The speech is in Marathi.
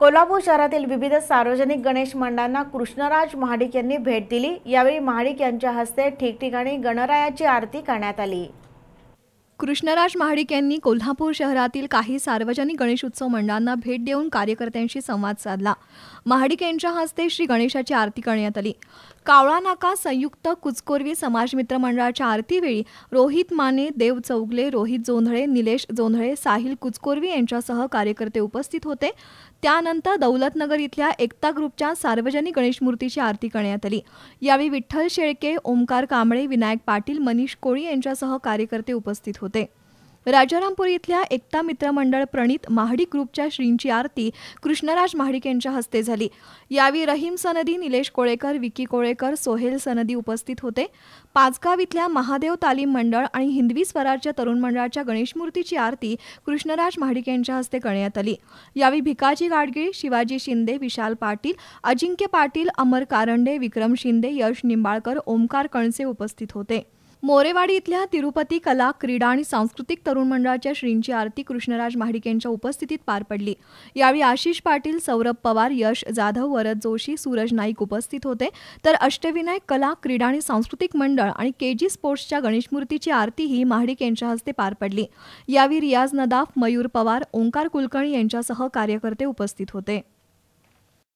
कोल्हापूर शहरातील विविध सार्वजनिक गणेश मंडळांना कृष्णराज महाडिक यांनी भेट दिली यावेळी महाडिक यांच्या हस्ते ठिकठिकाणी गणरायाची आरती करण्यात आली कृष्णराज महाडिक यांनी कोल्हापूर शहरातील काही सार्वजनिक गणेशोत्सव मंडळांना भेट देऊन कार्यकर्त्यांशी संवाद साधला महाडिक यांच्या हस्ते श्री गणेशाची आरती करण्यात आली कावळा नाका संयुक्त कुचकोरवी समाज मित्र मंडळाच्या आरतीवेळी रोहित माने देव चौगले रोहित जोंधळे निलेश जोंधळे साहिल कुचकोरवी यांच्यासह कार्यकर्ते उपस्थित होते त्यानंतर दौलतनगर इथल्या एकता ग्रुपच्या सार्वजनिक गणेश मूर्तीची आरती करण्यात आली यावेळी विठ्ठल शेळके ओंकार कांबळे विनायक पाटील मनीष कोळी यांच्यासह कार्यकर्ते उपस्थित होते होते राजारामपुरी इथल्या एकता मित्रमंडळ प्रणित महाडी ग्रुपच्या श्रींची आरती कृष्णराज महाडिक यांच्या हस्ते झाली यावेळी रहीम सनदी निलेश कोळेकर विकी कोळेकर सोहेल सनदी उपस्थित होते पाचगाव इथल्या महादेव तालीम मंडळ आणि हिंदवी स्वराज्य तरुण मंडळाच्या गणेशमूर्तीची आरती कृष्णराज महाडिक यांच्या हस्ते करण्यात आली यावेळी भिकाजी गाडगीळ शिवाजी शिंदे विशाल पाटील अजिंक्य पाटील अमर कारंडे विक्रम शिंदे यश निंबाळकर ओमकार कणसे उपस्थित होते मोरेवाडी इथल्या तिरुपती कला क्रीडा आणि सांस्कृतिक तरुण मंडळाच्या श्रींची आरती कृष्णराज महाडिकेंच्या उपस्थितीत पार पडली यावेळी आशिष पाटील सौरभ पवार यश जाधव वरद जोशी सूरज नाईक उपस्थित होते तर अष्टविनायक कला क्रीडा आणि सांस्कृतिक मंडळ आणि के जी स्पोर्ट्सच्या गणेशमूर्तीची आरतीही महाडिक यांच्या हस्ते पार पडली यावेळी रियाज नदाफ मयूर पवार ओंकार कुलकर्णी यांच्यासह कार्यकर्ते उपस्थित होते